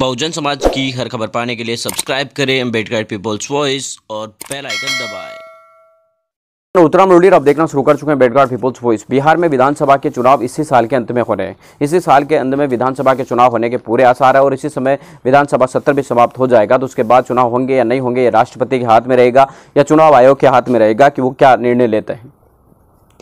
बहुजन समाज की हर खबर पाने के लिए सब्सक्राइब करें अम्बेडकर पीपल्स वॉइस और बेल आइकन दबाएं। तो उत्तरा मुरलीर अब देखना शुरू कर चुके हैं बेडगार्ड पीपुल्स वॉइस बिहार में विधानसभा के चुनाव इसी साल के अंत में हो रहे हैं इसी साल के अंत में विधानसभा के चुनाव होने के पूरे आसार है और इसी समय विधानसभा सत्र भी समाप्त हो जाएगा तो उसके बाद चुनाव होंगे या नहीं होंगे ये राष्ट्रपति के हाथ में रहेगा या चुनाव आयोग के हाथ में रहेगा कि वो क्या निर्णय लेते हैं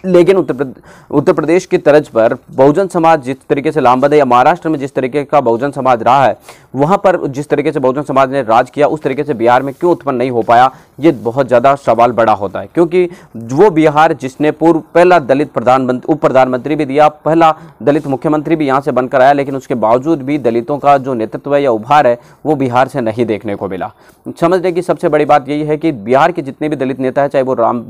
लेकिन उत्तर प्रदेश उत्तर प्रदेश की तर्ज पर बहुजन समाज जिस तरीके से लामबंद है या महाराष्ट्र में जिस तरीके का बहुजन समाज रहा है वहाँ पर जिस तरीके से बहुजन समाज ने राज किया उस तरीके से बिहार में क्यों उत्पन्न नहीं हो पाया ये बहुत ज़्यादा सवाल बड़ा होता है क्योंकि वो बिहार जिसने पूर्व पहला दलित प्रधानमंत्री उप प्रधानमंत्री भी दिया पहला दलित मुख्यमंत्री भी यहाँ से बनकर आया लेकिन उसके बावजूद भी दलितों का जो नेतृत्व है या उभार है वो बिहार से नहीं देखने को मिला समझने की सबसे बड़ी बात यही है कि बिहार के जितने भी दलित नेता है चाहे वो राम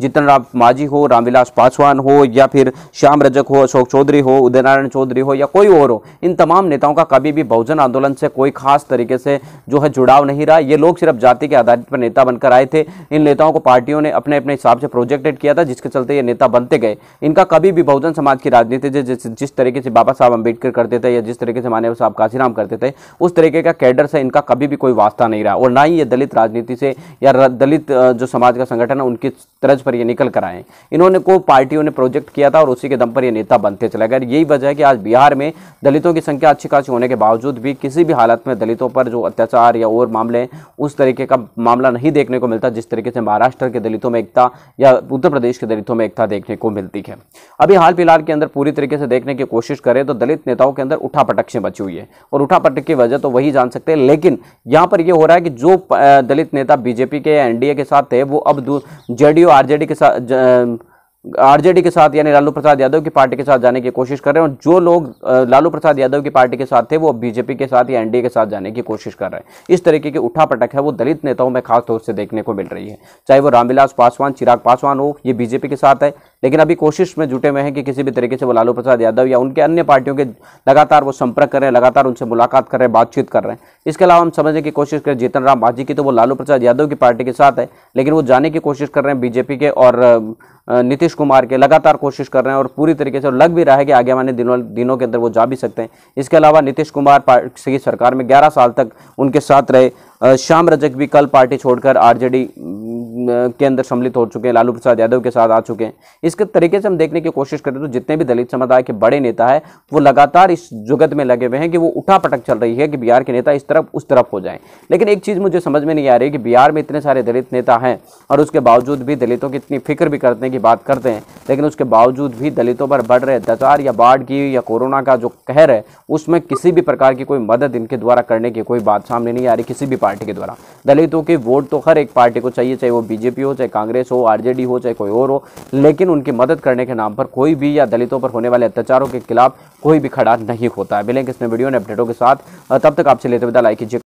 जितन राम मांझी हो रामविलास पासवान हो या फिर श्याम रजक हो अशोक चौधरी हो उदयनारायण चौधरी हो या कोई और हो इन तमाम नेताओं का कभी भी बहुजन आंदोलन गठबंधन से कोई खास तरीके से जो है जुड़ाव नहीं रहा ये लोग सिर्फ जाति के आधार पर नेता बनकर आए थे इन नेताओं को पार्टियों ने अपने अपने हिसाब से प्रोजेक्टेड किया था जिसके चलते ये नेता बनते गए इनका कभी भी बहुजन समाज की राजनीति जिस तरीके से बाबा साहब अम्बेडकर करते थे या जिस तरीके से मानव साहब काशीराम करते थे उस तरीके का कैडर से इनका कभी भी कोई वास्ता नहीं रहा और ना ही ये दलित राजनीति से या दलित जो समाज का संगठन है उनकी तरज पर ये निकल कर आए इन्होंने को पार्टियों ने प्रोजेक्ट किया था और उसी के दम पर ये नेता बनते चले गए यही वजह है कि आज बिहार में दलितों की संख्या अच्छी खासी होने के बावजूद भी किसी किसी भी हालत में दलितों पर जो अत्याचार या और मामले उस तरीके का मामला नहीं देखने को मिलता जिस तरीके से महाराष्ट्र के दलितों में एकता या उत्तर प्रदेश के दलितों में एकता देखने को मिलती है अभी हाल फिलहाल के अंदर पूरी तरीके से देखने की कोशिश करें तो दलित नेताओं के अंदर उठापटक से बची हुई है और उठापटक की वजह तो वही जान सकते हैं लेकिन यहाँ पर यह हो रहा है कि जो दलित नेता बीजेपी के या एनडीए के साथ थे वो अब जेडीयू आरजेडी के साथ आरजेडी के साथ यानी लालू प्रसाद यादव की पार्टी के साथ जाने की कोशिश कर रहे हैं और जो लोग लालू प्रसाद यादव की पार्टी के साथ थे वो बीजेपी के साथ या एनडीए के साथ जाने की कोशिश कर रहे हैं इस तरीके की उठापटक है वो दलित नेताओं में खासतौर से देखने को मिल रही है चाहे वो रामविलास पासवान चिराग पासवान हो ये बीजेपी के साथ है लेकिन अभी कोशिश में जुटे हुए हैं कि किसी भी तरीके से वो लालू प्रसाद यादव या उनके अन्य पार्टियों के लगातार वो संपर्क कर रहे हैं लगातार उनसे मुलाकात कर रहे हैं बातचीत कर रहे हैं इसके अलावा हम समझने की कोशिश करें जीतन राम मांझी की तो वो लालू प्रसाद यादव की पार्टी के साथ है लेकिन वो जाने की कोशिश कर रहे हैं बीजेपी के और नीतीश कुमार के लगातार कोशिश कर रहे हैं और पूरी तरीके से लग भी रहा है कि आगे आने दिनों दिनों के अंदर वो जा भी सकते हैं इसके अलावा नीतीश कुमार की सरकार में 11 साल तक उनके साथ रहे श्याम रजक भी कल पार्टी छोड़कर आरजेडी के अंदर सम्मिलित हो चुके हैं लालू प्रसाद यादव के साथ आ चुके हैं इसके तरीके से हम देखने की कोशिश करें तो जितने भी दलित समुदाय के बड़े नेता है वो लगातार इस जुगत में लगे हुए हैं कि वो उठा पटक चल रही है कि बिहार के नेता इस तरफ उस तरफ हो जाए लेकिन एक चीज़ मुझे समझ में नहीं आ रही कि बिहार में इतने सारे दलित नेता हैं और उसके बावजूद भी दलितों की इतनी फिक्र भी करने की बात करते हैं लेकिन उसके बावजूद भी दलितों पर बढ़ रहे दचार या बाढ़ की या कोरोना का जो कहर है उसमें किसी भी प्रकार की कोई मदद इनके द्वारा करने की कोई बात सामने नहीं आ रही किसी भी पार्टी के द्वारा दलितों के वोट तो हर एक पार्टी को चाहिए चाहे वो बीजेपी हो चाहे कांग्रेस हो आरजेडी हो चाहे कोई और हो लेकिन उनकी मदद करने के नाम पर कोई भी या दलितों पर होने वाले अत्याचारों के खिलाफ कोई भी खड़ा नहीं होता है मिलेंगे इसमें वीडियो ने अपडेटों के साथ तब तक आपसे लेते विदा लाइक कीजिए